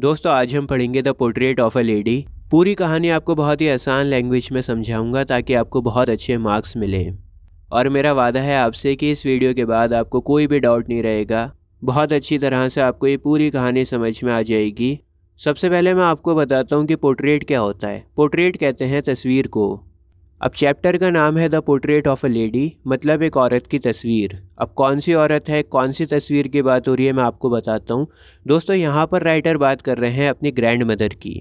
दोस्तों आज हम पढ़ेंगे the portrait of a lady पूरी कहानी आपको बहुत ही आसान लैंग्वेज में समझाऊंगा ताकि आपको बहुत अच्छे मार्क्स मिले और मेरा वादा है आपसे कि इस वीडियो के बाद आपको कोई भी डाउट नहीं रहेगा बहुत अच्छी तरह से आपको ये पूरी कहानी समझ में आ जाएगी सबसे पहले मैं आपको बताता हूँ कि पोर्ट्रेट क्या होता है पोर्ट्रेट कहते हैं तस्वीर को अब चैप्टर का नाम है the portrait of a lady मतलब एक औरत की तस्वीर अब कौन सी औरत है कौन सी तस्वीर की बात हो रही है मैं आपको बताता हूँ दोस्तों यहाँ पर राइटर बात कर रहे हैं अपनी ग्रैंड मदर की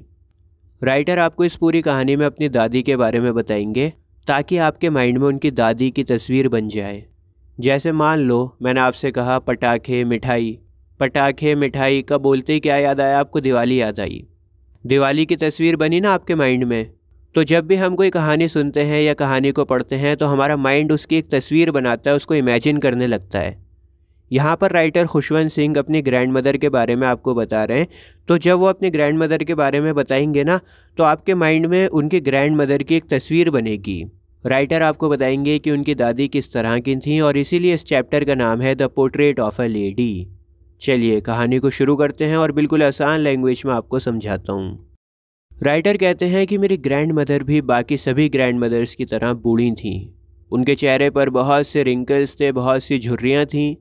राइटर आपको इस पूरी कहानी में अपनी दादी के बारे में बताएंगे ताकि आपके माइंड में उनकी दादी की तस्वीर बन जाए जैसे मान लो मैंने आपसे कहा पटाखे मिठाई पटाखे मिठाई का बोलते ही क्या याद आया आपको दिवाली याद आई दिवाली की तस्वीर बनी ना आपके माइंड में तो जब भी हम कोई कहानी सुनते हैं या कहानी को पढ़ते हैं तो हमारा माइंड उसकी एक तस्वीर बनाता है उसको इमेजिन करने लगता है यहाँ पर राइटर खुशवंत सिंह अपनी ग्रैंड मदर के बारे में आपको बता रहे हैं तो जब वो अपनी ग्रैंड मदर के बारे में बताएंगे ना तो आपके माइंड में उनकी ग्रैंड मदर की एक तस्वीर बनेगी राइटर आपको बताएंगे कि उनकी दादी किस तरह की थी और इसीलिए इस चैप्टर का नाम है the portrait of a lady चलिए कहानी को शुरू करते हैं और बिल्कुल आसान लैंग्वेज में आपको समझाता हूँ राइटर कहते हैं कि मेरी ग्रैंड मदर भी बाकी सभी ग्रैंड मदर्स की तरह बूढ़ी थीं उनके चेहरे पर बहुत से रिंकल्स थे बहुत सी झुर्रियाँ थीं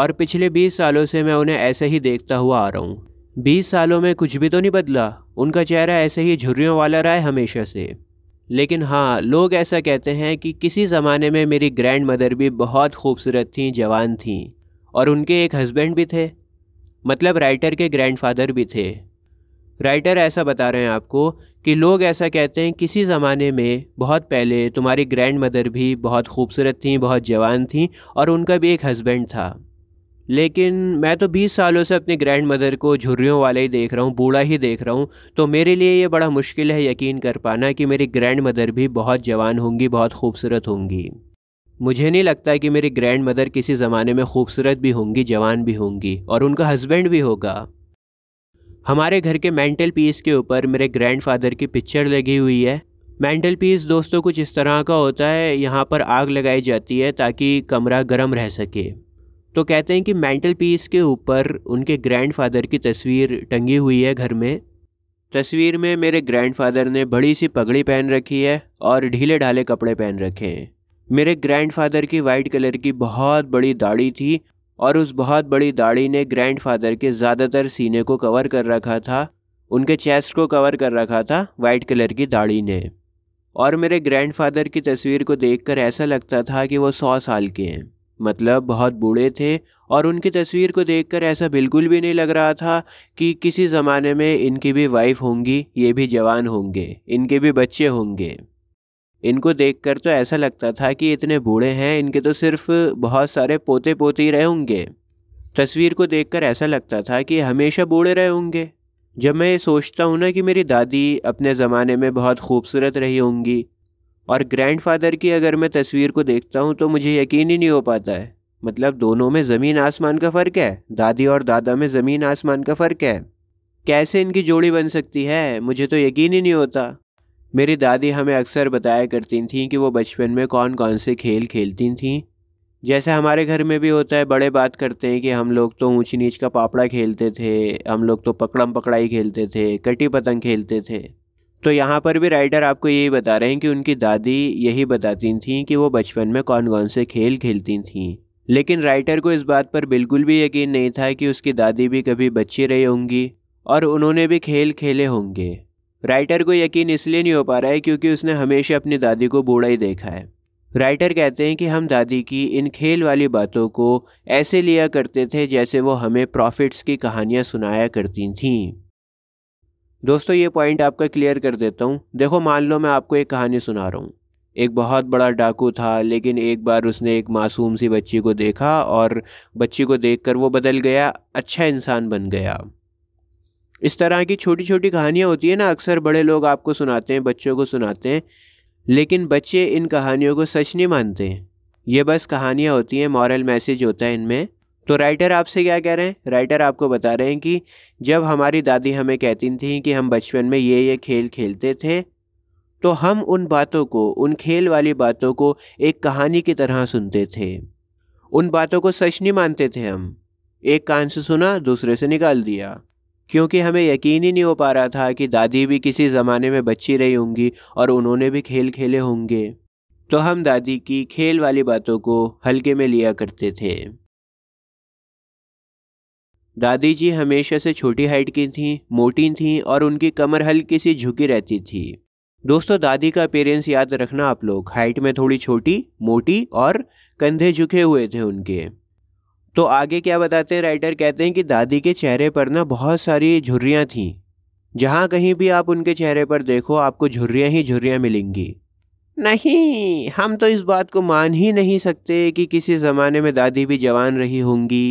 और पिछले बीस सालों से मैं उन्हें ऐसे ही देखता हुआ आ रहा हूँ बीस सालों में कुछ भी तो नहीं बदला उनका चेहरा ऐसे ही झुर्रियों वाला रहा है हमेशा से लेकिन हाँ लोग ऐसा कहते हैं कि किसी ज़माने में मेरी ग्रैंड मदर भी बहुत खूबसूरत थीं जवान थीं और उनके एक हस्बैंड भी थे मतलब राइटर के ग्रैंडफादर भी थे राइटर ऐसा बता रहे हैं आपको कि लोग ऐसा कहते हैं किसी ज़माने में बहुत पहले तुम्हारी ग्रैंड मदर भी बहुत खूबसूरत थी बहुत जवान थी और उनका भी एक हस्बैंड था लेकिन मैं तो 20 सालों से अपने ग्रैंड मदर को झुर्रियों वाला ही देख रहा हूँ बूढ़ा ही देख रहा हूँ तो मेरे लिए ये बड़ा मुश्किल है यकीन कर पाना कि मेरी ग्रैंड मदर भी बहुत जवान होंगी बहुत खूबसूरत होंगी मुझे नहीं लगता कि मेरी ग्रैंड मदर किसी ज़माने में खूबसूरत भी होंगी जवान भी होंगी और उनका हस्बैंड भी होगा हमारे घर के मेंटल पीस के ऊपर मेरे ग्रैंडफादर की पिक्चर लगी हुई है मेंटल पीस दोस्तों कुछ इस तरह का होता है यहाँ पर आग लगाई जाती है ताकि कमरा गर्म रह सके तो कहते हैं कि मेंटल पीस के ऊपर उनके ग्रैंडफादर की तस्वीर टंगी हुई है घर में तस्वीर में मेरे ग्रैंडफादर ने बड़ी सी पगड़ी पहन रखी है और ढीले ढाले कपड़े पहन रखे हैं मेरे ग्रैंडफादर की वाइट कलर की बहुत बड़ी दाढ़ी थी और उस बहुत बड़ी दाढ़ी ने ग्रैंडफादर के ज़्यादातर सीने को कवर कर रखा था उनके चेस्ट को कवर कर रखा था वाइट कलर की दाढ़ी ने और मेरे ग्रैंडफादर की तस्वीर को देखकर ऐसा लगता था कि वो सौ साल के हैं मतलब बहुत बूढ़े थे और उनकी तस्वीर को देखकर ऐसा बिल्कुल भी नहीं लग रहा था कि किसी ज़माने में इनकी भी वाइफ होंगी ये भी जवान होंगे इनके भी बच्चे होंगे इनको देखकर तो ऐसा लगता था कि इतने बूढ़े हैं इनके तो सिर्फ बहुत सारे पोते पोते ही रहे होंगे तस्वीर को देखकर ऐसा लगता था कि हमेशा बूढ़े रहे होंगे जब मैं ये सोचता हूँ ना कि मेरी दादी अपने ज़माने में बहुत खूबसूरत रही होंगी और ग्रैंडफादर की अगर मैं तस्वीर को देखता हूँ तो मुझे यकीन ही नहीं हो पाता है मतलब दोनों में ज़मीन आसमान का फ़र्क है दादी और दादा में ज़मीन आसमान का फ़र्क है कैसे इनकी जोड़ी बन सकती है मुझे तो यकीन ही नहीं होता मेरी दादी हमें अक्सर बताया करती थी कि वो बचपन में कौन कौन से खेल खेलती थीं जैसे हमारे घर में भी होता है बड़े बात करते हैं कि हम लोग तो ऊँच नीच का पापड़ा खेलते थे हम लोग तो पकड़म पकड़ाई खेलते थे कटी पतंग खेलते थे तो यहाँ पर भी राइटर आपको यही बता रहे हैं कि उनकी दादी यही बताती थीं कि वो बचपन में कौन कौन से खेल खेलती थीं लेकिन राइटर को इस बात पर बिल्कुल भी यकीन नहीं था कि उसकी दादी भी कभी बच्ची रही होंगी और उन्होंने भी खेल खेले होंगे राइटर को यकीन इसलिए नहीं हो पा रहा है क्योंकि उसने हमेशा अपनी दादी को बूढ़ा ही देखा है राइटर कहते हैं कि हम दादी की इन खेल वाली बातों को ऐसे लिया करते थे जैसे वो हमें प्रॉफिट्स की कहानियाँ सुनाया करती थीं दोस्तों ये पॉइंट आपका क्लियर कर देता हूँ देखो मान लो मैं आपको एक कहानी सुना रहा हूँ एक बहुत बड़ा डाकू था लेकिन एक बार उसने एक मासूम सी बच्ची को देखा और बच्ची को देखकर वो बदल गया अच्छा इंसान बन गया इस तरह की छोटी छोटी कहानियाँ होती है ना अक्सर बड़े लोग आपको सुनाते हैं बच्चों को सुनाते हैं लेकिन बच्चे इन कहानियों को सच नहीं मानते हैं ये बस कहानियाँ होती हैं मॉरल मैसेज होता है इनमें तो राइटर आपसे क्या कह रहे हैं राइटर आपको बता रहे हैं कि जब हमारी दादी हमें कहती थी कि हम बचपन में ये ये खेल खेलते थे तो हम उन बातों को उन खेल वाली बातों को एक कहानी की तरह सुनते थे उन बातों को सच नहीं मानते थे हम एक कान से सुना दूसरे से निकाल दिया क्योंकि हमें यकीन ही नहीं हो पा रहा था कि दादी भी किसी ज़माने में बच्ची रही होंगी और उन्होंने भी खेल खेले होंगे तो हम दादी की खेल वाली बातों को हल्के में लिया करते थे दादी जी हमेशा से छोटी हाइट की थीं मोटी थीं और उनकी कमर हल्की सी झुकी रहती थी दोस्तों दादी का पेरेंट्स याद रखना आप लोग हाइट में थोड़ी छोटी मोटी और कंधे झुके हुए थे उनके तो आगे क्या बताते हैं राइटर कहते हैं कि दादी के चेहरे पर ना बहुत सारी झुर्रियाँ थीं जहाँ कहीं भी आप उनके चेहरे पर देखो आपको झुर्रियाँ ही झुर्रियाँ मिलेंगी नहीं हम तो इस बात को मान ही नहीं सकते कि किसी ज़माने में दादी भी जवान रही होंगी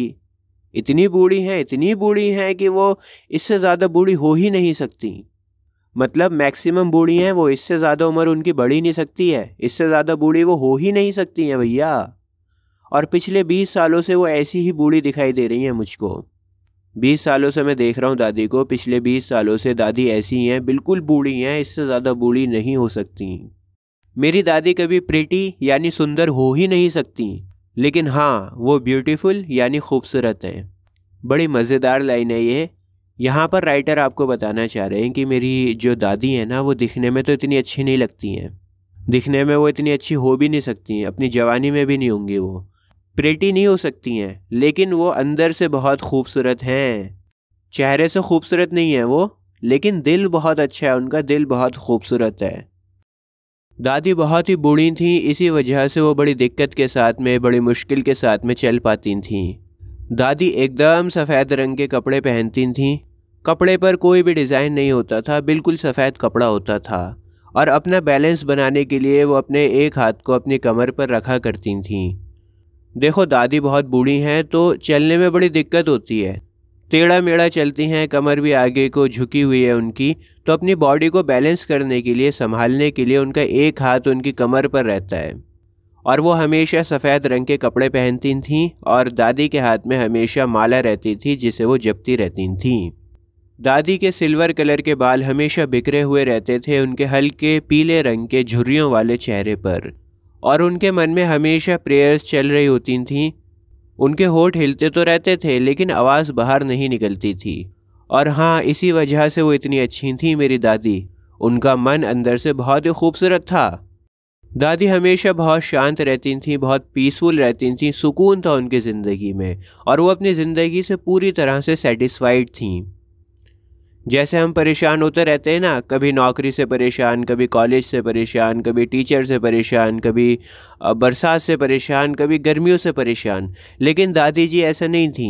इतनी बूढ़ी हैं इतनी बूढ़ी हैं कि वो इससे ज़्यादा बूढ़ी हो ही नहीं सकती मतलब मैक्सिमम बूढ़ी हैं वो इससे ज़्यादा उम्र उनकी बढ़ ही नहीं सकती है इससे ज़्यादा बूढ़ी वो हो ही नहीं सकती हैं भैया और पिछले बीस सालों से वो ऐसी ही बूढ़ी दिखाई दे रही हैं मुझको बीस सालों से मैं देख रहा हूँ दादी को पिछले बीस सालों से दादी ऐसी हैं बिल्कुल बूढ़ी हैं इससे ज़्यादा बूढ़ी नहीं हो सकती मेरी दादी कभी प्रिटी यानी सुंदर हो ही नहीं सकती लेकिन हाँ वो ब्यूटीफुल यानी खूबसूरत हैं बड़ी मज़ेदार लाइन है ये यहाँ पर राइटर आपको बताना चाह रहे हैं कि मेरी जो दादी है ना वो दिखने में तो इतनी अच्छी नहीं लगती हैं दिखने में वो इतनी अच्छी हो भी नहीं सकती अपनी जवानी में भी नहीं होंगी वो प्रेटी नहीं हो सकती हैं लेकिन वो अंदर से बहुत खूबसूरत हैं चेहरे से खूबसूरत नहीं है वो लेकिन दिल बहुत अच्छा है उनका दिल बहुत खूबसूरत है दादी बहुत ही बूढ़ी थीं इसी वजह से वो बड़ी दिक्कत के साथ में बड़ी मुश्किल के साथ में चल पाती थीं दादी एकदम सफ़ेद रंग के कपड़े पहनती थीं कपड़े पर कोई भी डिज़ाइन नहीं होता था बिल्कुल सफ़ेद कपड़ा होता था और अपना बैलेंस बनाने के लिए वो अपने एक हाथ को अपनी कमर पर रखा करती थीं देखो दादी बहुत बूढ़ी हैं तो चलने में बड़ी दिक्कत होती है टेढ़ा मेढ़ा चलती हैं कमर भी आगे को झुकी हुई है उनकी तो अपनी बॉडी को बैलेंस करने के लिए संभालने के लिए उनका एक हाथ उनकी कमर पर रहता है और वो हमेशा सफ़ेद रंग के कपड़े पहनती थीं और दादी के हाथ में हमेशा माला रहती थी जिसे वो जपती रहती थीं दादी के सिल्वर कलर के बाल हमेशा बिखरे हुए रहते थे उनके हल्के पीले रंग के झुर्रियों वाले चेहरे पर और उनके मन में हमेशा प्रेयर्स चल रही होती थीं उनके होठ हिलते तो रहते थे लेकिन आवाज़ बाहर नहीं निकलती थी और हाँ इसी वजह से वो इतनी अच्छी थी मेरी दादी उनका मन अंदर से बहुत ही खूबसूरत था दादी हमेशा बहुत शांत रहती थी बहुत पीसफुल रहती थी सुकून था उनकी ज़िंदगी में और वो अपनी ज़िंदगी से पूरी तरह से सेटिस्फाइड थीं जैसे हम परेशान होते रहते हैं ना कभी नौकरी से परेशान कभी कॉलेज से परेशान कभी टीचर से परेशान कभी बरसात से परेशान कभी गर्मियों से परेशान लेकिन दादी जी ऐसा नहीं थी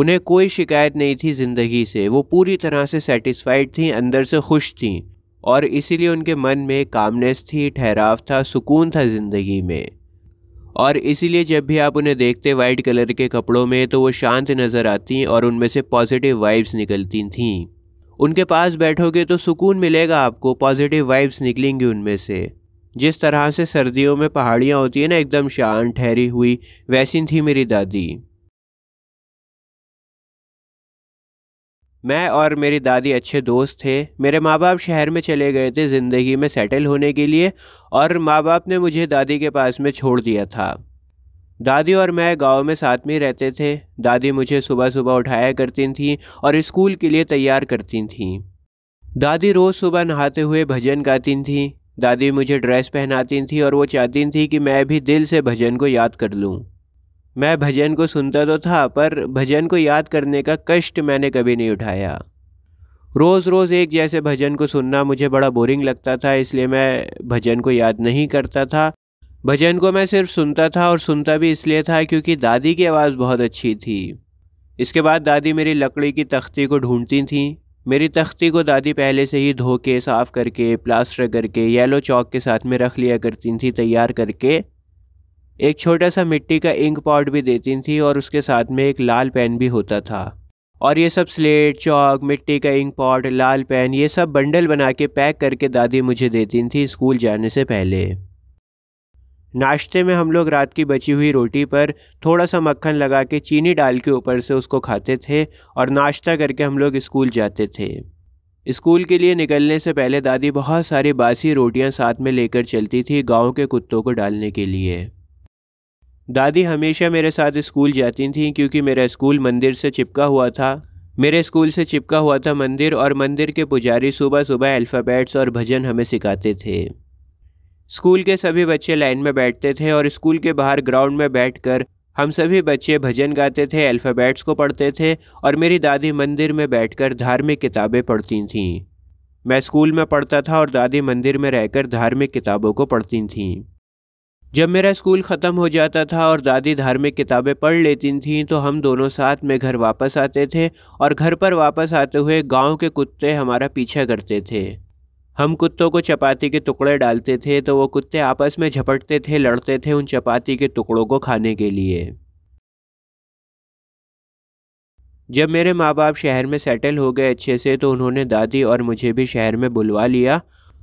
उन्हें कोई शिकायत नहीं थी ज़िंदगी से वो पूरी तरह से सेटिस्फाइड थी अंदर से खुश थीं और इसीलिए उनके मन में कामनेस थी ठहराव था सुकून था ज़िंदगी में और इसीलिए जब भी आप उन्हें देखते वाइट कलर के कपड़ों में तो वो शांत नज़र आती और उनमें से पॉजिटिव वाइब्स निकलती थीं उनके पास बैठोगे तो सुकून मिलेगा आपको पॉजिटिव वाइब्स निकलेंगी उनमें से जिस तरह से सर्दियों में पहाड़ियाँ होती हैं ना एकदम शान ठहरी हुई वैसी थी मेरी दादी मैं और मेरी दादी अच्छे दोस्त थे मेरे माँ बाप शहर में चले गए थे ज़िंदगी में सेटल होने के लिए और माँ बाप ने मुझे दादी के पास में छोड़ दिया था दादी और मैं गांव में साथ में रहते थे दादी मुझे सुबह सुबह उठाया करती थीं और स्कूल के लिए तैयार करती थीं दादी रोज़ सुबह नहाते हुए भजन गाती थीं दादी मुझे ड्रेस पहनाती थी और वो चाहती थी कि मैं भी दिल से भजन को याद कर लूँ मैं भजन को सुनता तो था पर भजन को याद करने का कष्ट मैंने कभी नहीं उठाया रोज़ रोज़ एक जैसे भजन को सुनना मुझे बड़ा बोरिंग लगता था इसलिए मैं भजन को याद नहीं करता था भजन को मैं सिर्फ सुनता था और सुनता भी इसलिए था क्योंकि दादी की आवाज़ बहुत अच्छी थी इसके बाद दादी मेरी लकड़ी की तख्ती को ढूंढती थी मेरी तख्ती को दादी पहले से ही धो के साफ़ करके प्लास्टर करके येलो चौक के साथ में रख लिया करती थी तैयार करके एक छोटा सा मिट्टी का इंक पाउड भी देती थी और उसके साथ में एक लाल पेन भी होता था और ये सब स्लेट चौक मिट्टी का इंक पॉट लाल पेन ये सब बंडल बना के पैक करके दादी मुझे देती थी स्कूल जाने से पहले नाश्ते में हम लोग रात की बची हुई रोटी पर थोड़ा सा मक्खन लगा के चीनी डाल के ऊपर से उसको खाते थे और नाश्ता करके हम लोग स्कूल जाते थे स्कूल के लिए निकलने से पहले दादी बहुत सारी बासी रोटियां साथ में लेकर चलती थी गांव के कुत्तों को डालने के लिए दादी हमेशा मेरे साथ स्कूल जाती थी क्योंकि मेरा स्कूल मंदिर से चिपका हुआ था मेरे स्कूल से चिपका हुआ था मंदिर और मंदिर के पुजारी सुबह सुबह अल्फ़ाबेट्स और भजन हमें सिखाते थे स्कूल के सभी बच्चे लाइन में बैठते थे और स्कूल के बाहर ग्राउंड में बैठकर हम सभी बच्चे भजन गाते थे अल्फ़ाबेट्स को पढ़ते थे और मेरी दादी मंदिर में बैठकर धार्मिक किताबें पढ़ती थीं मैं स्कूल में पढ़ता था और दादी मंदिर में रहकर धार्मिक किताबों को पढ़ती थीं जब मेरा स्कूल ख़त्म हो जाता था और दादी धार्मिक किताबें पढ़ लेती थीं तो हम दोनों साथ में घर वापस आते थे और घर पर वापस आते हुए गांव के कुत्ते हमारा पीछा करते थे हम कुत्तों को चपाती के टुकड़े डालते थे तो वो कुत्ते आपस में झपटते थे लड़ते थे उन चपाती के टुकड़ों को खाने के लिए जब मेरे माँ बाप शहर में सेटल हो गए अच्छे से तो उन्होंने दादी और मुझे भी शहर में बुलवा लिया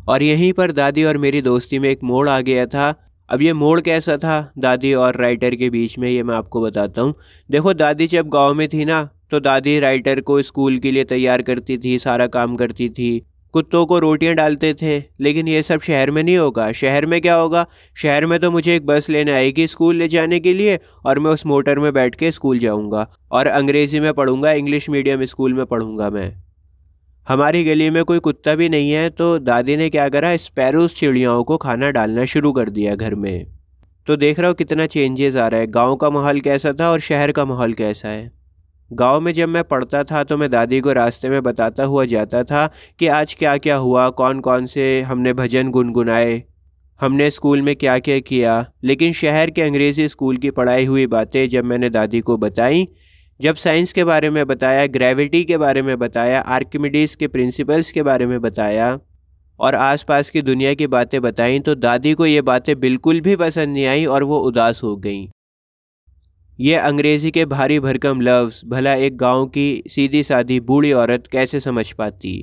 और यहीं पर दादी और मेरी दोस्ती में एक मोड़ आ गया था अब ये मोड़ कैसा था दादी और राइटर के बीच में ये मैं आपको बताता हूँ देखो दादी जब गांव में थी ना तो दादी राइटर को स्कूल के लिए तैयार करती थी सारा काम करती थी कुत्तों को रोटियां डालते थे लेकिन ये सब शहर में नहीं होगा शहर में क्या होगा शहर में तो मुझे एक बस लेने आएगी स्कूल ले जाने के लिए और मैं उस मोटर में बैठ के स्कूल जाऊँगा और अंग्रेज़ी में पढ़ूँगा इंग्लिश मीडियम स्कूल में पढ़ूँगा मैं हमारी गली में कोई कुत्ता भी नहीं है तो दादी ने क्या करा स्पैरोस चिड़ियाओं को खाना डालना शुरू कर दिया घर में तो देख रहा हो कितना चेंजेस आ रहा है गांव का माहौल कैसा था और शहर का माहौल कैसा है गांव में जब मैं पढ़ता था तो मैं दादी को रास्ते में बताता हुआ जाता था कि आज क्या क्या हुआ कौन कौन से हमने भजन गुनगुनाए हमने स्कूल में क्या क्या किया लेकिन शहर के अंग्रेज़ी स्कूल की पढ़ाई हुई बातें जब मैंने दादी को बताई जब साइंस के बारे में बताया ग्रेविटी के बारे में बताया आर्किमिडीज़ के प्रिंसिपल्स के बारे में बताया और आसपास की दुनिया की बातें बताई तो दादी को ये बातें बिल्कुल भी पसंद नहीं आई और वो उदास हो गई ये अंग्रेज़ी के भारी भरकम लफ्ज़ भला एक गांव की सीधी साधी बूढ़ी औरत कैसे समझ पाती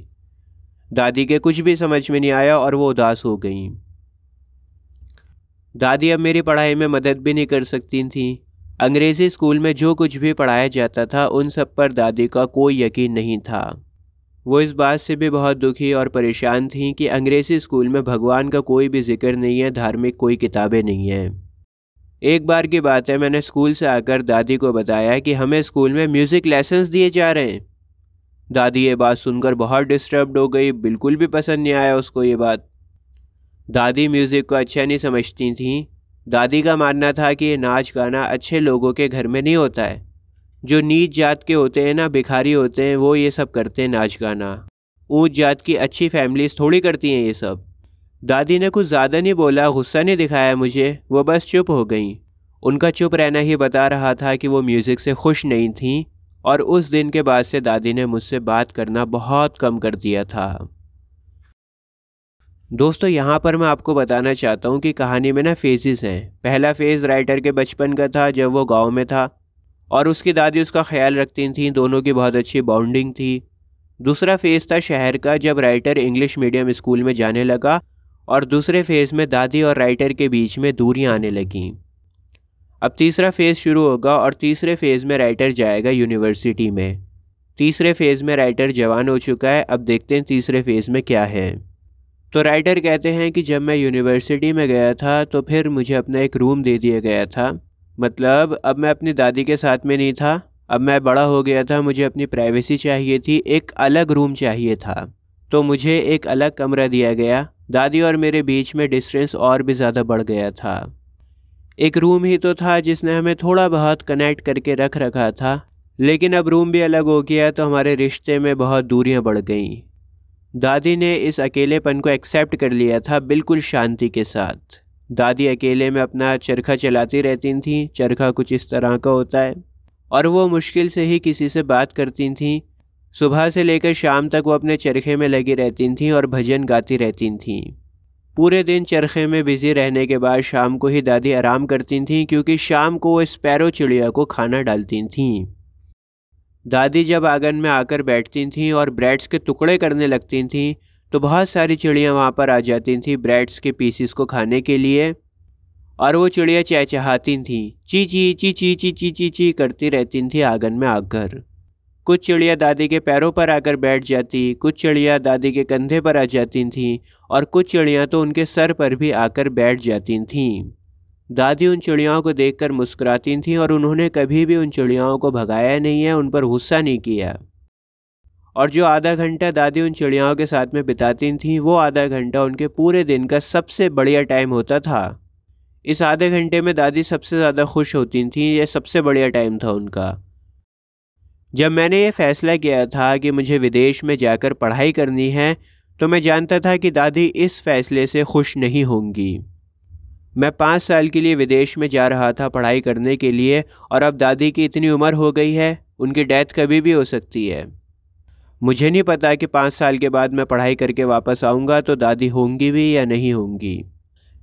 दादी के कुछ भी समझ में नहीं आया और वो उदास हो गई दादी अब मेरी पढ़ाई में मदद भी नहीं कर सकती थी अंग्रेज़ी स्कूल में जो कुछ भी पढ़ाया जाता था उन सब पर दादी का कोई यकीन नहीं था वो इस बात से भी बहुत दुखी और परेशान थीं कि अंग्रेज़ी स्कूल में भगवान का कोई भी जिक्र नहीं है धार्मिक कोई किताबें नहीं हैं एक बार की बात है मैंने स्कूल से आकर दादी को बताया कि हमें स्कूल में म्यूज़िक लेसन्स दिए जा रहे हैं दादी ये बात सुनकर बहुत डिस्टर्ब हो गई बिल्कुल भी पसंद नहीं आया उसको ये बात दादी म्यूज़िक को अच्छा नहीं समझती थीं दादी का मानना था कि नाच गाना अच्छे लोगों के घर में नहीं होता है जो नीच जात के होते हैं ना भिखारी होते हैं वो ये सब करते हैं नाच गाना ऊँच जात की अच्छी फैमिलीज़ थोड़ी करती हैं ये सब दादी ने कुछ ज़्यादा नहीं बोला गुस्सा नहीं दिखाया मुझे वो बस चुप हो गई उनका चुप रहना ही बता रहा था कि वो म्यूज़िक से खुश नहीं थीं और उस दिन के बाद से दादी ने मुझसे बात करना बहुत कम कर दिया था दोस्तों यहाँ पर मैं आपको बताना चाहता हूँ कि कहानी में ना फेजेस हैं पहला फेज़ राइटर के बचपन का था जब वो गांव में था और उसकी दादी उसका ख्याल रखती थी दोनों की बहुत अच्छी बॉन्डिंग थी दूसरा फेज़ था शहर का जब राइटर इंग्लिश मीडियम स्कूल में जाने लगा और दूसरे फेज़ में दादी और राइटर के बीच में दूरियाँ आने लगीं अब तीसरा फेज़ शुरू होगा और तीसरे फेज़ में राइटर जाएगा यूनिवर्सिटी में तीसरे फेज़ में राइटर जवान हो चुका है अब देखते हैं तीसरे फेज़ में क्या है तो राइटर कहते हैं कि जब मैं यूनिवर्सिटी में गया था तो फिर मुझे अपना एक रूम दे दिया गया था मतलब अब मैं अपनी दादी के साथ में नहीं था अब मैं बड़ा हो गया था मुझे अपनी प्राइवेसी चाहिए थी एक अलग रूम चाहिए था तो मुझे एक अलग कमरा दिया गया दादी और मेरे बीच में डिस्टेंस और भी ज़्यादा बढ़ गया था एक रूम ही तो था जिसने हमें थोड़ा बहुत कनेक्ट करके रख रखा था लेकिन अब रूम भी अलग हो गया तो हमारे रिश्ते में बहुत दूरियां बढ़ गईं दादी ने इस अकेलेपन को एक्सेप्ट कर लिया था बिल्कुल शांति के साथ दादी अकेले में अपना चरखा चलाती रहती थीं चरखा कुछ इस तरह का होता है और वो मुश्किल से ही किसी से बात करती थीं सुबह से लेकर शाम तक वो अपने चरखे में लगी रहती थीं और भजन गाती रहती थीं पूरे दिन चरखे में बिज़ी रहने के बाद शाम को ही दादी आराम करती थीं क्योंकि शाम को वो स्पैरो चिड़िया को खाना डालती थीं दादी जब आंगन में आकर बैठती थीं और ब्रेड्स के टुकड़े करने लगती थीं तो बहुत सारी चिड़ियाँ वहाँ पर आ जाती थीं ब्रेड्स के पीसीस को खाने के लिए और वो चिड़िया चहचहाती थीं ची ची ची ची ची ची ची ची करती रहती थी आंगन में आकर कुछ चिड़िया दादी के पैरों पर आकर बैठ जाती कुछ चिड़िया दादी के कंधे पर आ जाती थीं और कुछ चिड़ियाँ तो उनके सर पर भी आकर बैठ जाती थीं दादी उन चिड़ियाओं को देखकर मुस्कुराती थीं और उन्होंने कभी भी उन चिड़ियाओं को भगाया नहीं है उन पर गुस्सा नहीं किया और जो आधा घंटा दादी उन चिड़ियाओं के साथ में बिताती थीं वो आधा घंटा उनके पूरे दिन का सबसे बढ़िया टाइम होता था इस आधे घंटे में दादी सबसे ज़्यादा खुश होती थीं यह सबसे बढ़िया टाइम था उनका जब मैंने ये फ़ैसला किया था कि मुझे विदेश में जाकर पढ़ाई करनी है तो मैं जानता था कि दादी इस फ़ैसले से खुश नहीं होंगी मैं पाँच साल के लिए विदेश में जा रहा था पढ़ाई करने के लिए और अब दादी की इतनी उम्र हो गई है उनकी डेथ कभी भी हो सकती है मुझे नहीं पता कि पाँच साल के बाद मैं पढ़ाई करके वापस आऊँगा तो दादी होंगी भी या नहीं होंगी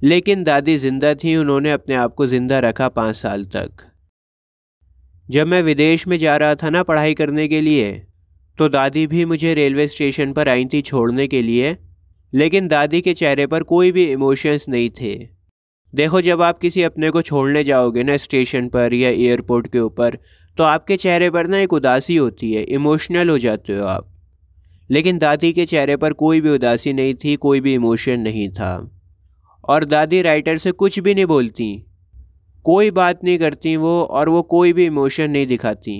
लेकिन दादी ज़िंदा थी उन्होंने अपने आप को ज़िंदा रखा पाँच साल तक जब मैं विदेश में जा रहा था ना पढ़ाई करने के लिए तो दादी भी मुझे रेलवे स्टेशन पर आई थी छोड़ने के लिए लेकिन दादी के चेहरे पर कोई भी इमोशंस नहीं थे देखो जब आप किसी अपने को छोड़ने जाओगे ना स्टेशन पर या एयरपोर्ट के ऊपर तो आपके चेहरे पर ना एक उदासी होती है इमोशनल हो जाते हो आप लेकिन दादी के चेहरे पर कोई भी उदासी नहीं थी कोई भी इमोशन नहीं था और दादी राइटर से कुछ भी नहीं बोलती कोई बात नहीं करती वो और वो कोई भी इमोशन नहीं दिखाती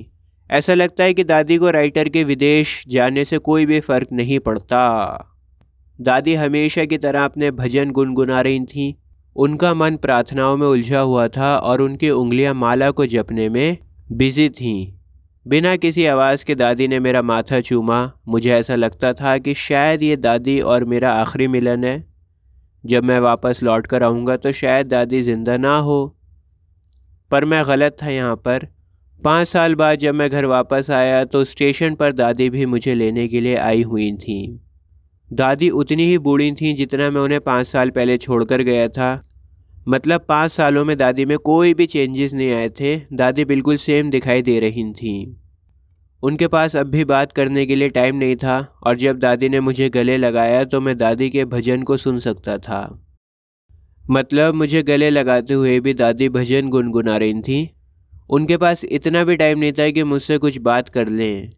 ऐसा लगता है कि दादी को राइटर के विदेश जाने से कोई भी फ़र्क नहीं पड़ता दादी हमेशा की तरह अपने भजन गुनगुना रही थीं उनका मन प्रार्थनाओं में उलझा हुआ था और उनकी उंगलियां माला को जपने में बिजी थीं बिना किसी आवाज़ के दादी ने मेरा माथा चूमा मुझे ऐसा लगता था कि शायद ये दादी और मेरा आखिरी मिलन है जब मैं वापस लौट कर आऊँगा तो शायद दादी ज़िंदा ना हो पर मैं गलत था यहाँ पर पाँच साल बाद जब मैं घर वापस आया तो स्टेशन पर दादी भी मुझे लेने के लिए आई हुई थी दादी उतनी ही बूढ़ी थीं जितना मैं उन्हें पाँच साल पहले छोड़कर गया था मतलब पाँच सालों में दादी में कोई भी चेंजेस नहीं आए थे दादी बिल्कुल सेम दिखाई दे रही थी उनके पास अब भी बात करने के लिए टाइम नहीं था और जब दादी ने मुझे गले लगाया तो मैं दादी के भजन को सुन सकता था मतलब मुझे गले लगाते हुए भी दादी भजन गुनगुना रही थी उनके पास इतना भी टाइम नहीं था कि मुझसे कुछ बात कर लें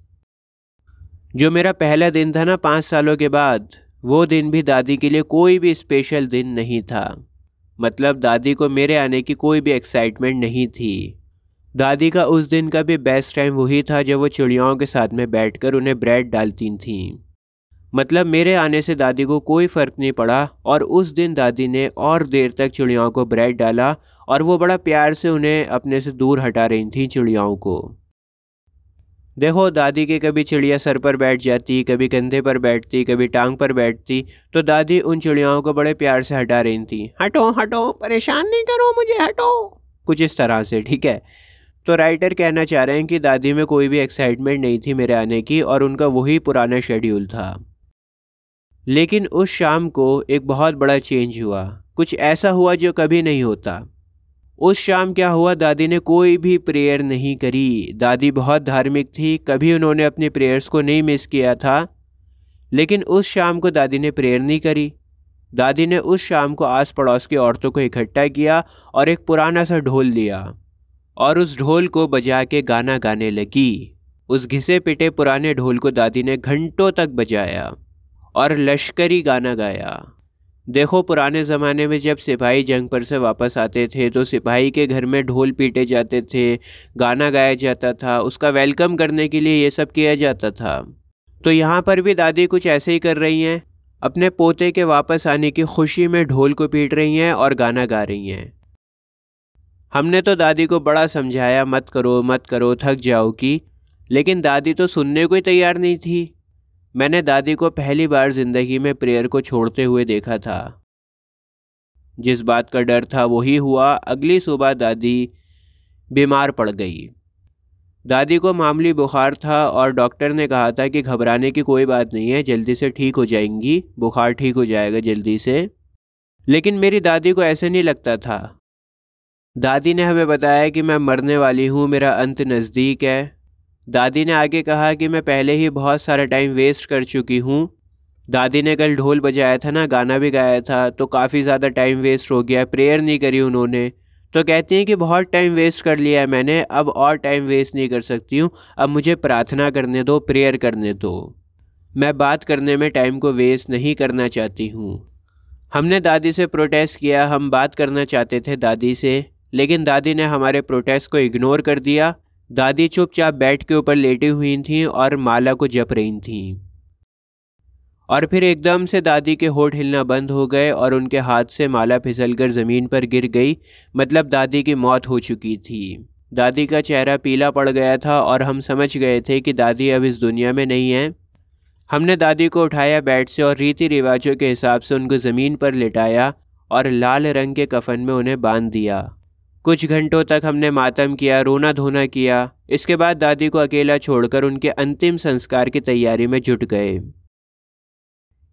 जो मेरा पहला दिन था ना पाँच सालों के बाद वो दिन भी दादी के लिए कोई भी स्पेशल दिन नहीं था मतलब दादी को मेरे आने की कोई भी एक्साइटमेंट नहीं थी दादी का उस दिन का भी बेस्ट टाइम वही था जब वो चिड़ियाओं के साथ में बैठकर उन्हें ब्रेड डालती थीं मतलब मेरे आने से दादी को कोई फ़र्क नहीं पड़ा और उस दिन दादी ने और देर तक चिड़ियाओं को ब्रेड डाला और वो बड़ा प्यार से उन्हें अपने से दूर हटा रही थी चिड़ियाओं को देखो दादी के कभी चिड़िया सर पर बैठ जाती कभी कंधे पर बैठती कभी टांग पर बैठती तो दादी उन चिड़ियाओं को बड़े प्यार से हटा रही थी हटो हटो परेशान नहीं करो मुझे हटो कुछ इस तरह से ठीक है तो राइटर कहना चाह रहे हैं कि दादी में कोई भी एक्साइटमेंट नहीं थी मेरे आने की और उनका वही पुराना शेड्यूल था लेकिन उस शाम को एक बहुत बड़ा चेंज हुआ कुछ ऐसा हुआ जो कभी नहीं होता उस शाम क्या हुआ दादी ने कोई भी प्रेयर नहीं करी दादी बहुत धार्मिक थी कभी उन्होंने अपने प्रेयर्स को नहीं मिस किया था लेकिन उस शाम को दादी ने प्रेयर नहीं करी दादी ने उस शाम को आस पड़ोस की औरतों को इकट्ठा किया और एक पुराना सा ढोल लिया और उस ढोल को बजा के गाना गाने लगी उस घिसे पिटे पुराने ढोल को दादी ने घंटों तक बजाया और लश्करी गाना गाया देखो पुराने ज़माने में जब सिपाही जंग पर से वापस आते थे तो सिपाही के घर में ढोल पीटे जाते थे गाना गाया जाता था उसका वेलकम करने के लिए ये सब किया जाता था तो यहाँ पर भी दादी कुछ ऐसे ही कर रही हैं अपने पोते के वापस आने की खुशी में ढोल को पीट रही हैं और गाना गा रही हैं हमने तो दादी को बड़ा समझाया मत करो मत करो थक जाओ कि लेकिन दादी तो सुनने को ही तैयार नहीं थी मैंने दादी को पहली बार जिंदगी में प्रेयर को छोड़ते हुए देखा था जिस बात का डर था वही हुआ अगली सुबह दादी बीमार पड़ गई दादी को मामूली बुखार था और डॉक्टर ने कहा था कि घबराने की कोई बात नहीं है जल्दी से ठीक हो जाएंगी बुखार ठीक हो जाएगा जल्दी से लेकिन मेरी दादी को ऐसे नहीं लगता था दादी ने हमें बताया कि मैं मरने वाली हूँ मेरा अंत नज़दीक है दादी ने आगे कहा कि मैं पहले ही बहुत सारा टाइम वेस्ट कर चुकी हूँ दादी ने कल ढोल बजाया था ना गाना भी गाया था तो काफ़ी ज़्यादा टाइम वेस्ट हो गया प्रेयर नहीं करी उन्होंने तो कहती हैं कि बहुत टाइम वेस्ट कर लिया है मैंने अब और टाइम वेस्ट नहीं कर सकती हूँ अब मुझे प्रार्थना करने दो प्रेयर करने दो मैं बात करने में टाइम को वेस्ट नहीं करना चाहती हूँ हमने दादी से प्रोटेस्ट किया हम बात करना चाहते थे दादी से लेकिन दादी ने हमारे प्रोटेस्ट को इग्नोर कर दिया दादी चुपचाप बेड के ऊपर लेटी हुई थीं और माला को जप रही थीं और फिर एकदम से दादी के होठ हिलना बंद हो गए और उनके हाथ से माला फिसलकर ज़मीन पर गिर गई मतलब दादी की मौत हो चुकी थी दादी का चेहरा पीला पड़ गया था और हम समझ गए थे कि दादी अब इस दुनिया में नहीं है हमने दादी को उठाया बेड से और रीति रिवाजों के हिसाब से उनको ज़मीन पर लिटाया और लाल रंग के कफन में उन्हें बांध दिया कुछ घंटों तक हमने मातम किया रोना धोना किया इसके बाद दादी को अकेला छोड़कर उनके अंतिम संस्कार की तैयारी में जुट गए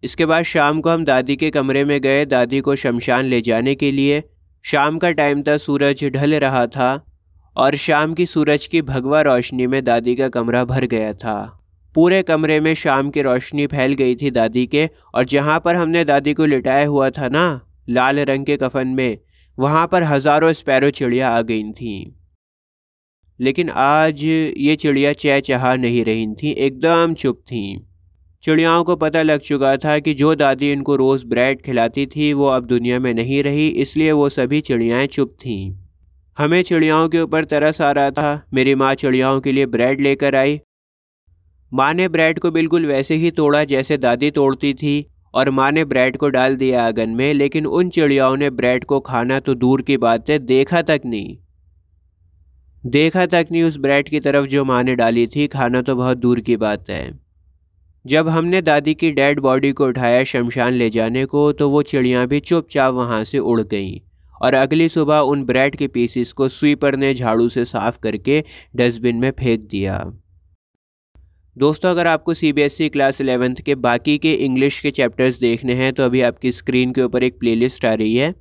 इसके बाद शाम को हम दादी के कमरे में गए दादी को शमशान ले जाने के लिए शाम का टाइम था सूरज ढल रहा था और शाम की सूरज की भगवा रोशनी में दादी का कमरा भर गया था पूरे कमरे में शाम की रोशनी फैल गई थी दादी के और जहाँ पर हमने दादी को लिटाया हुआ था ना लाल रंग के कफन में वहाँ पर हज़ारों स्पैरो चिड़िया आ गई थीं लेकिन आज ये चिड़िया चह चहा नहीं रही थीं एकदम चुप थीं चिड़ियाओं को पता लग चुका था कि जो दादी इनको रोज़ ब्रेड खिलाती थी वो अब दुनिया में नहीं रही इसलिए वो सभी चिड़ियाएँ चुप थीं हमें चिड़ियाओं के ऊपर तरस आ रहा था मेरी माँ चिड़ियाओं के लिए ब्रेड लेकर आई माँ ने ब्रेड को बिल्कुल वैसे ही तोड़ा जैसे दादी तोड़ती थी और माँ ने ब्रेड को डाल दिया आंगन में लेकिन उन चिड़ियाओं ने ब्रेड को खाना तो दूर की बात है देखा तक नहीं देखा तक नहीं उस ब्रेड की तरफ जो माँ ने डाली थी खाना तो बहुत दूर की बात है जब हमने दादी की डेड बॉडी को उठाया शमशान ले जाने को तो वो चिड़ियाँ भी चुपचाप वहाँ से उड़ गईं और अगली सुबह उन ब्रेड के पीसीस को स्वीपर ने झाड़ू से साफ करके डस्टबिन में फेंक दिया दोस्तों अगर आपको C B S E class eleventh के बाकी के इंग्लिश के चैप्टर्स देखने हैं तो अभी आपकी स्क्रीन के ऊपर एक प्लेलिस्ट आ रही है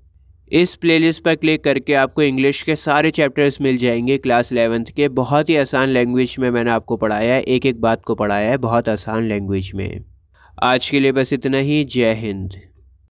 इस प्लेलिस्ट पर क्लिक करके आपको इंग्लिश के सारे चैप्टर्स मिल जाएंगे क्लास इलेवेंथ के बहुत ही आसान लैंग्वेज में मैंने आपको पढ़ाया है एक एक बात को पढ़ाया है बहुत आसान लैंग्वेज में आज के लिए बस इतना ही जय हिंद